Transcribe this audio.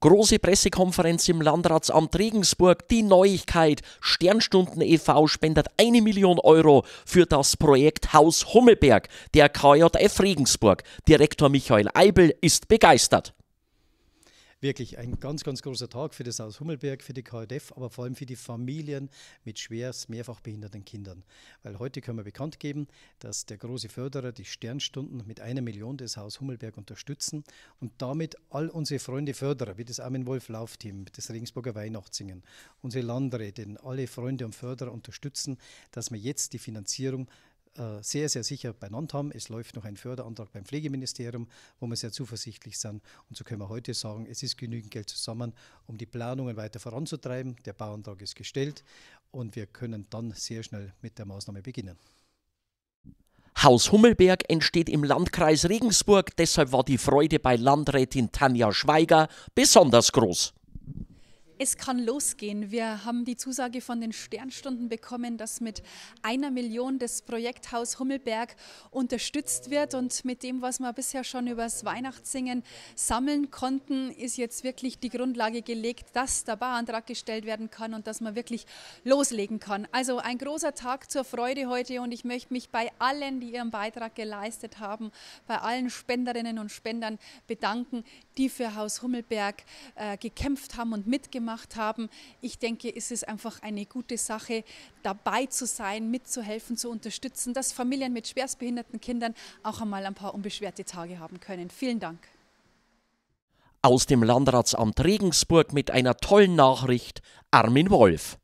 Große Pressekonferenz im Landratsamt Regensburg. Die Neuigkeit. Sternstunden e.V. spendet eine Million Euro für das Projekt Haus Hummelberg. Der KJF Regensburg. Direktor Michael Eibel ist begeistert wirklich ein ganz, ganz großer Tag für das Haus Hummelberg, für die KDF, aber vor allem für die Familien mit schwerst mehrfach behinderten Kindern. Weil heute können wir bekannt geben, dass der große Förderer die Sternstunden mit einer Million des Haus Hummelberg unterstützen und damit all unsere Freunde Förderer, wie das Armin Wolf Laufteam, das Regensburger Weihnachtssingen, unsere Landräte, alle Freunde und Förderer unterstützen, dass wir jetzt die Finanzierung äh, sehr, sehr sicher benannt haben. Es läuft noch ein Förderantrag beim Pflegeministerium, wo wir sehr zuversichtlich sind. Und so können wir heute sagen, es ist genügend Geld zusammen, um die Planungen weiter voranzutreiben. Der Bauantrag ist gestellt und wir können dann sehr schnell mit der Maßnahme beginnen. Haus Hummelberg entsteht im Landkreis Regensburg, deshalb war die Freude bei Landrätin Tanja Schweiger besonders groß. Es kann losgehen. Wir haben die Zusage von den Sternstunden bekommen, dass mit einer Million das Projekthaus Hummelberg unterstützt wird. Und mit dem, was wir bisher schon übers Weihnachtssingen sammeln konnten, ist jetzt wirklich die Grundlage gelegt, dass der Barantrag gestellt werden kann und dass man wirklich loslegen kann. Also ein großer Tag zur Freude heute und ich möchte mich bei allen, die ihren Beitrag geleistet haben, bei allen Spenderinnen und Spendern bedanken, die für Haus Hummelberg äh, gekämpft haben und mitgemacht haben gemacht haben. Ich denke, es ist einfach eine gute Sache, dabei zu sein, mitzuhelfen, zu unterstützen, dass Familien mit schwerstbehinderten Kindern auch einmal ein paar unbeschwerte Tage haben können. Vielen Dank. Aus dem Landratsamt Regensburg mit einer tollen Nachricht, Armin Wolf.